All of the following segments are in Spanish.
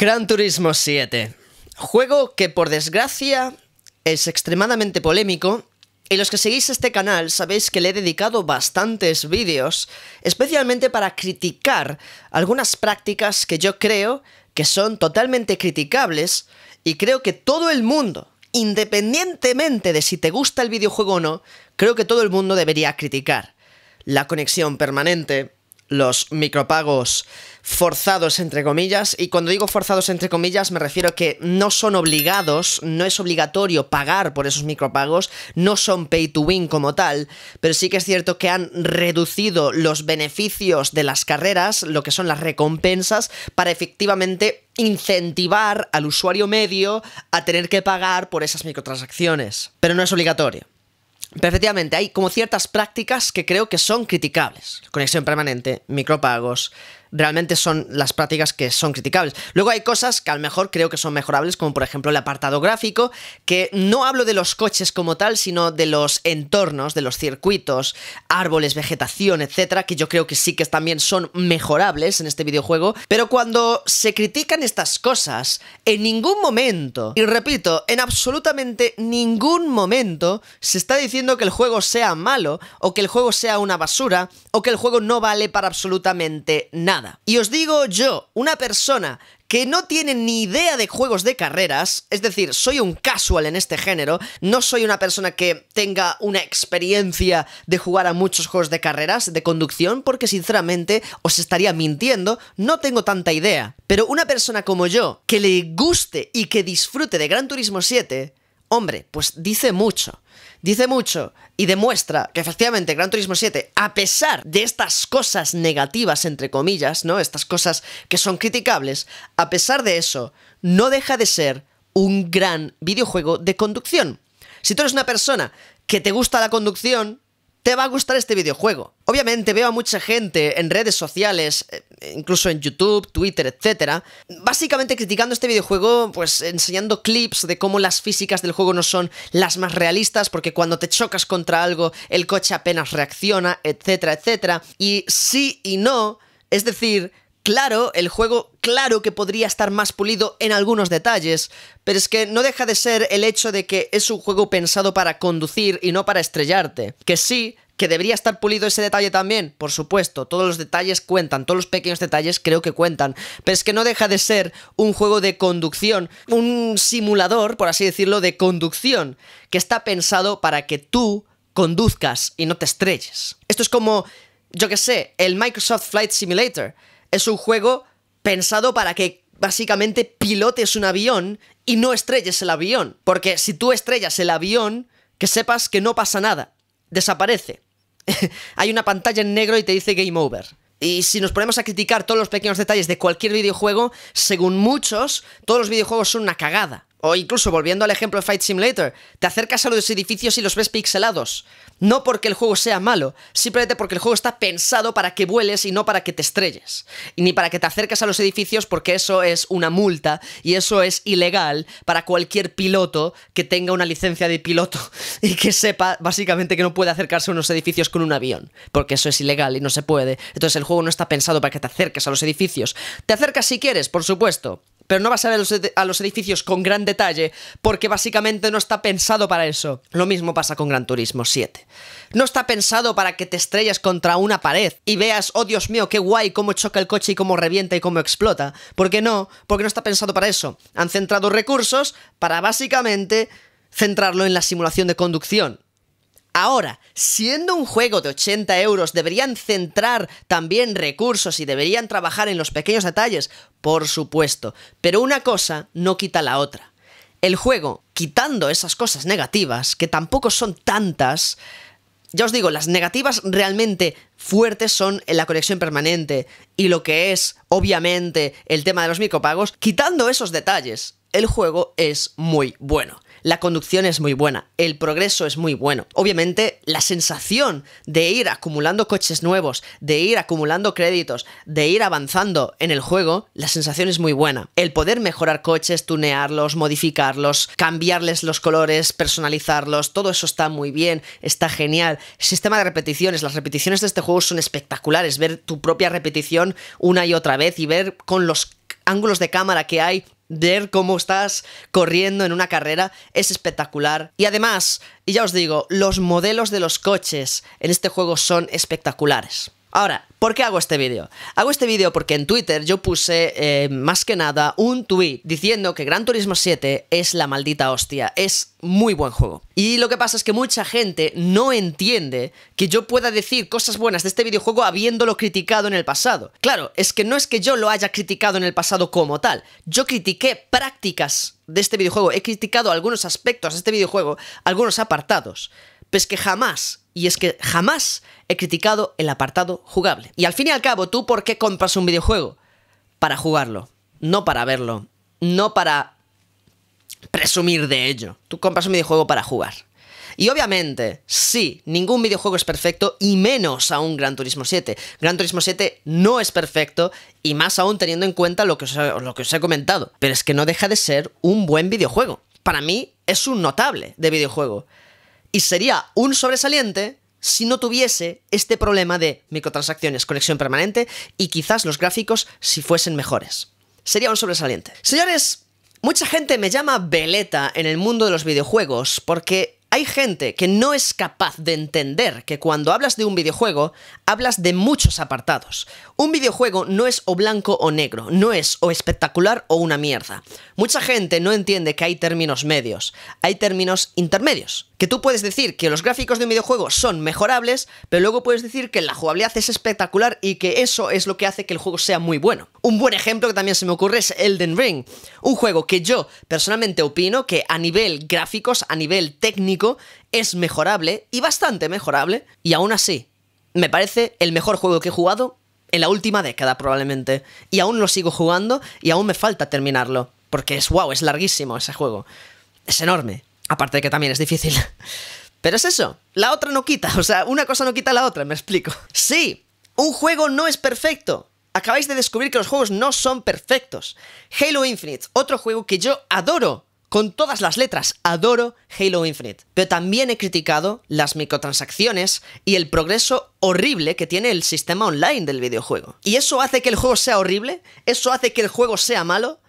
Gran Turismo 7. Juego que por desgracia es extremadamente polémico. Y los que seguís este canal sabéis que le he dedicado bastantes vídeos, especialmente para criticar algunas prácticas que yo creo que son totalmente criticables y creo que todo el mundo, independientemente de si te gusta el videojuego o no, creo que todo el mundo debería criticar. La conexión permanente, los micropagos forzados entre comillas y cuando digo forzados entre comillas me refiero que no son obligados, no es obligatorio pagar por esos micropagos, no son pay to win como tal, pero sí que es cierto que han reducido los beneficios de las carreras, lo que son las recompensas para efectivamente incentivar al usuario medio a tener que pagar por esas microtransacciones, pero no es obligatorio. Pero hay como ciertas prácticas que creo que son criticables. Conexión permanente, micropagos, realmente son las prácticas que son criticables. Luego hay cosas que a lo mejor creo que son mejorables, como por ejemplo el apartado gráfico, que no hablo de los coches como tal, sino de los entornos, de los circuitos, árboles, vegetación, etcétera, que yo creo que sí que también son mejorables en este videojuego. Pero cuando se critican estas cosas, en ningún momento, y repito, en absolutamente ningún momento, se está diciendo que el juego sea malo, o que el juego sea una basura, o que el juego no vale para absolutamente nada. Y os digo yo, una persona que no tiene ni idea de juegos de carreras, es decir, soy un casual en este género, no soy una persona que tenga una experiencia de jugar a muchos juegos de carreras, de conducción, porque sinceramente os estaría mintiendo, no tengo tanta idea. Pero una persona como yo, que le guste y que disfrute de Gran Turismo 7, Hombre, pues dice mucho. Dice mucho y demuestra que efectivamente Gran Turismo 7, a pesar de estas cosas negativas, entre comillas, ¿no? Estas cosas que son criticables, a pesar de eso, no deja de ser un gran videojuego de conducción. Si tú eres una persona que te gusta la conducción, te va a gustar este videojuego. Obviamente veo a mucha gente en redes sociales eh, incluso en YouTube, Twitter, etc. Básicamente criticando este videojuego, pues enseñando clips de cómo las físicas del juego no son las más realistas, porque cuando te chocas contra algo, el coche apenas reacciona, etcétera, etcétera. Y sí y no, es decir, claro, el juego claro que podría estar más pulido en algunos detalles, pero es que no deja de ser el hecho de que es un juego pensado para conducir y no para estrellarte. Que sí, que debería estar pulido ese detalle también, por supuesto, todos los detalles cuentan, todos los pequeños detalles creo que cuentan, pero es que no deja de ser un juego de conducción, un simulador, por así decirlo, de conducción, que está pensado para que tú conduzcas y no te estrelles. Esto es como, yo que sé, el Microsoft Flight Simulator. Es un juego pensado para que básicamente pilotes un avión y no estrelles el avión. Porque si tú estrellas el avión, que sepas que no pasa nada. Desaparece. Hay una pantalla en negro y te dice game over. Y si nos ponemos a criticar todos los pequeños detalles de cualquier videojuego, según muchos, todos los videojuegos son una cagada. O incluso volviendo al ejemplo de Fight Simulator, te acercas a los edificios y los ves pixelados. No porque el juego sea malo, simplemente porque el juego está pensado para que vueles y no para que te estrelles. Y ni para que te acerques a los edificios porque eso es una multa y eso es ilegal para cualquier piloto que tenga una licencia de piloto y que sepa básicamente que no puede acercarse a unos edificios con un avión. Porque eso es ilegal y no se puede. Entonces el juego no está pensado para que te acerques a los edificios. Te acercas si quieres, por supuesto pero no vas a ver a los edificios con gran detalle porque básicamente no está pensado para eso. Lo mismo pasa con Gran Turismo 7. No está pensado para que te estrellas contra una pared y veas, oh Dios mío, qué guay, cómo choca el coche y cómo revienta y cómo explota. ¿Por qué no? Porque no está pensado para eso. Han centrado recursos para básicamente centrarlo en la simulación de conducción. Ahora, siendo un juego de 80 euros, deberían centrar también recursos y deberían trabajar en los pequeños detalles, por supuesto, pero una cosa no quita la otra. El juego, quitando esas cosas negativas, que tampoco son tantas, ya os digo, las negativas realmente fuertes son en la conexión permanente y lo que es, obviamente, el tema de los micropagos, quitando esos detalles, el juego es muy bueno la conducción es muy buena, el progreso es muy bueno. Obviamente, la sensación de ir acumulando coches nuevos, de ir acumulando créditos, de ir avanzando en el juego, la sensación es muy buena. El poder mejorar coches, tunearlos, modificarlos, cambiarles los colores, personalizarlos, todo eso está muy bien, está genial. sistema de repeticiones, las repeticiones de este juego son espectaculares, ver tu propia repetición una y otra vez y ver con los ángulos de cámara que hay ver cómo estás corriendo en una carrera es espectacular. Y además, y ya os digo, los modelos de los coches en este juego son espectaculares. Ahora, ¿Por qué hago este vídeo? Hago este vídeo porque en Twitter yo puse eh, más que nada un tweet diciendo que Gran Turismo 7 es la maldita hostia, es muy buen juego. Y lo que pasa es que mucha gente no entiende que yo pueda decir cosas buenas de este videojuego habiéndolo criticado en el pasado. Claro, es que no es que yo lo haya criticado en el pasado como tal, yo critiqué prácticas de este videojuego, he criticado algunos aspectos de este videojuego, algunos apartados pues que jamás, y es que jamás he criticado el apartado jugable. Y al fin y al cabo, ¿tú por qué compras un videojuego? Para jugarlo, no para verlo, no para presumir de ello. Tú compras un videojuego para jugar. Y obviamente, sí, ningún videojuego es perfecto y menos aún Gran Turismo 7. Gran Turismo 7 no es perfecto y más aún teniendo en cuenta lo que lo que os he comentado. Pero es que no deja de ser un buen videojuego. Para mí es un notable de videojuego. Y sería un sobresaliente si no tuviese este problema de microtransacciones, conexión permanente y quizás los gráficos si fuesen mejores. Sería un sobresaliente. Señores, mucha gente me llama Veleta en el mundo de los videojuegos porque hay gente que no es capaz de entender que cuando hablas de un videojuego, hablas de muchos apartados. Un videojuego no es o blanco o negro, no es o espectacular o una mierda. Mucha gente no entiende que hay términos medios, hay términos intermedios. Que tú puedes decir que los gráficos de un videojuego son mejorables, pero luego puedes decir que la jugabilidad es espectacular y que eso es lo que hace que el juego sea muy bueno. Un buen ejemplo que también se me ocurre es Elden Ring, un juego que yo personalmente opino que a nivel gráficos, a nivel técnico, es mejorable y bastante mejorable, y aún así, me parece el mejor juego que he jugado en la última década probablemente, y aún lo sigo jugando y aún me falta terminarlo, porque es wow, es larguísimo ese juego, es enorme, aparte de que también es difícil. Pero es eso, la otra no quita, o sea, una cosa no quita la otra, me explico. Sí, un juego no es perfecto, acabáis de descubrir que los juegos no son perfectos. Halo Infinite, otro juego que yo adoro, con todas las letras. Adoro Halo Infinite. Pero también he criticado las microtransacciones y el progreso horrible que tiene el sistema online del videojuego. ¿Y eso hace que el juego sea horrible? ¿Eso hace que el juego sea malo?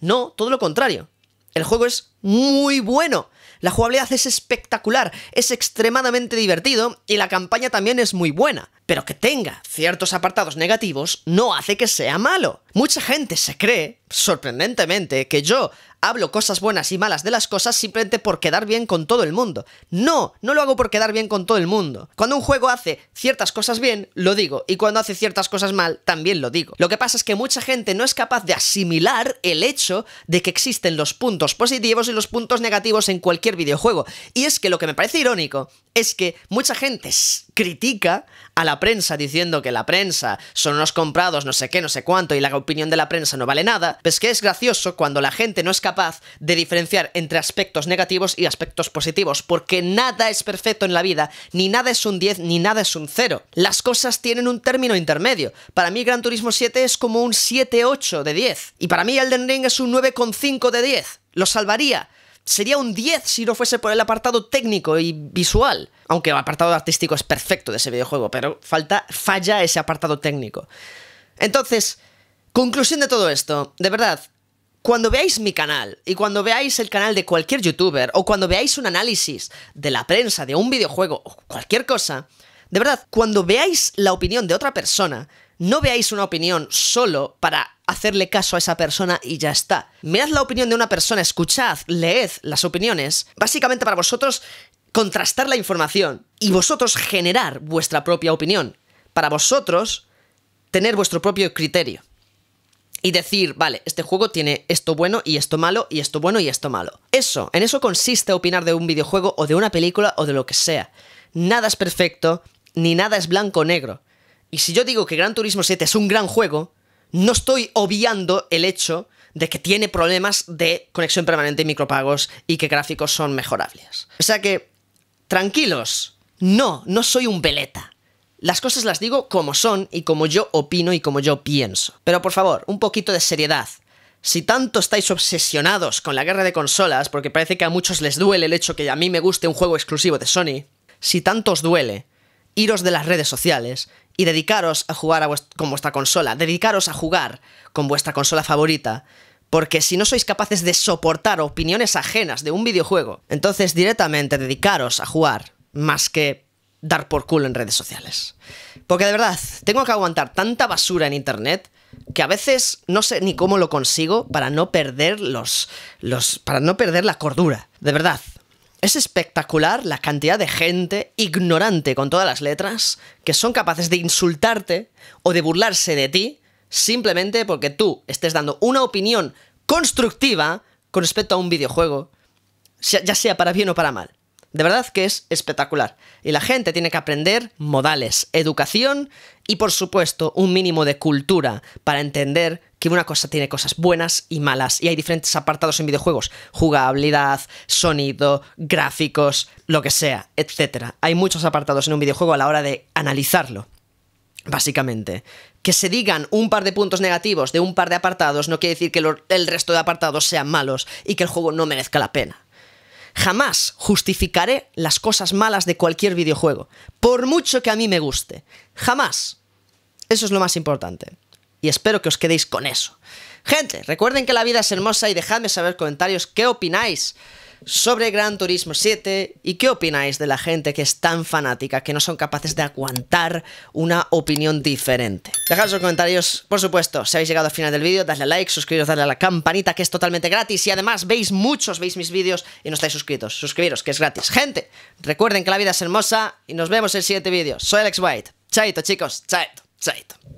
No, todo lo contrario. El juego es muy bueno. La jugabilidad es espectacular, es extremadamente divertido y la campaña también es muy buena. Pero que tenga ciertos apartados negativos no hace que sea malo. Mucha gente se cree, sorprendentemente, que yo hablo cosas buenas y malas de las cosas simplemente por quedar bien con todo el mundo. No, no lo hago por quedar bien con todo el mundo. Cuando un juego hace ciertas cosas bien, lo digo, y cuando hace ciertas cosas mal, también lo digo. Lo que pasa es que mucha gente no es capaz de asimilar el hecho de que existen los puntos positivos y los puntos negativos en cualquier videojuego. Y es que lo que me parece irónico es que mucha gente critica a la prensa diciendo que la prensa son unos comprados, no sé qué, no sé cuánto, y la opinión de la prensa no vale nada. Pues que es gracioso cuando la gente no es capaz de diferenciar entre aspectos negativos y aspectos positivos, porque nada es perfecto en la vida, ni nada es un 10, ni nada es un 0. Las cosas tienen un término intermedio. Para mí Gran Turismo 7 es como un 7-8 de 10, y para mí Elden Ring es un 9,5 de 10. Lo salvaría. Sería un 10 si no fuese por el apartado técnico y visual. Aunque el apartado artístico es perfecto de ese videojuego, pero falta, falla ese apartado técnico. Entonces, conclusión de todo esto. De verdad, cuando veáis mi canal y cuando veáis el canal de cualquier youtuber o cuando veáis un análisis de la prensa, de un videojuego o cualquier cosa, de verdad, cuando veáis la opinión de otra persona, no veáis una opinión solo para hacerle caso a esa persona y ya está. Mirad la opinión de una persona, escuchad, leed las opiniones, básicamente para vosotros contrastar la información y vosotros generar vuestra propia opinión. Para vosotros, tener vuestro propio criterio y decir, vale, este juego tiene esto bueno y esto malo y esto bueno y esto malo. Eso, en eso consiste opinar de un videojuego o de una película o de lo que sea. Nada es perfecto, ni nada es blanco o negro. Y si yo digo que Gran Turismo 7 es un gran juego, no estoy obviando el hecho de que tiene problemas de conexión permanente y micropagos y que gráficos son mejorables. O sea que, tranquilos, no, no soy un veleta. Las cosas las digo como son y como yo opino y como yo pienso. Pero por favor, un poquito de seriedad. Si tanto estáis obsesionados con la guerra de consolas, porque parece que a muchos les duele el hecho que a mí me guste un juego exclusivo de Sony, si tanto os duele, iros de las redes sociales y dedicaros a jugar con vuestra consola, dedicaros a jugar con vuestra consola favorita, porque si no sois capaces de soportar opiniones ajenas de un videojuego, entonces directamente dedicaros a jugar, más que dar por culo en redes sociales. Porque de verdad, tengo que aguantar tanta basura en internet que a veces no sé ni cómo lo consigo para no perder los, los para no perder la cordura, de verdad. Es espectacular la cantidad de gente ignorante con todas las letras que son capaces de insultarte o de burlarse de ti simplemente porque tú estés dando una opinión constructiva con respecto a un videojuego, ya sea para bien o para mal. De verdad que es espectacular. Y la gente tiene que aprender modales, educación y por supuesto un mínimo de cultura para entender que una cosa tiene cosas buenas y malas. Y hay diferentes apartados en videojuegos. Jugabilidad, sonido, gráficos, lo que sea, etc. Hay muchos apartados en un videojuego a la hora de analizarlo. Básicamente. Que se digan un par de puntos negativos de un par de apartados no quiere decir que el resto de apartados sean malos y que el juego no merezca la pena. Jamás justificaré las cosas malas de cualquier videojuego, por mucho que a mí me guste. Jamás. Eso es lo más importante. Y espero que os quedéis con eso. Gente, recuerden que la vida es hermosa y dejadme saber en comentarios qué opináis sobre Gran Turismo 7 y qué opináis de la gente que es tan fanática que no son capaces de aguantar una opinión diferente. Dejad sus comentarios, por supuesto, si habéis llegado al final del vídeo, dadle like, suscribiros, dadle a la campanita que es totalmente gratis y además veis muchos, veis mis vídeos y no estáis suscritos, suscribiros que es gratis. Gente, recuerden que la vida es hermosa y nos vemos en el siguiente vídeo. Soy Alex White. Chaito chicos, chaito, chaito.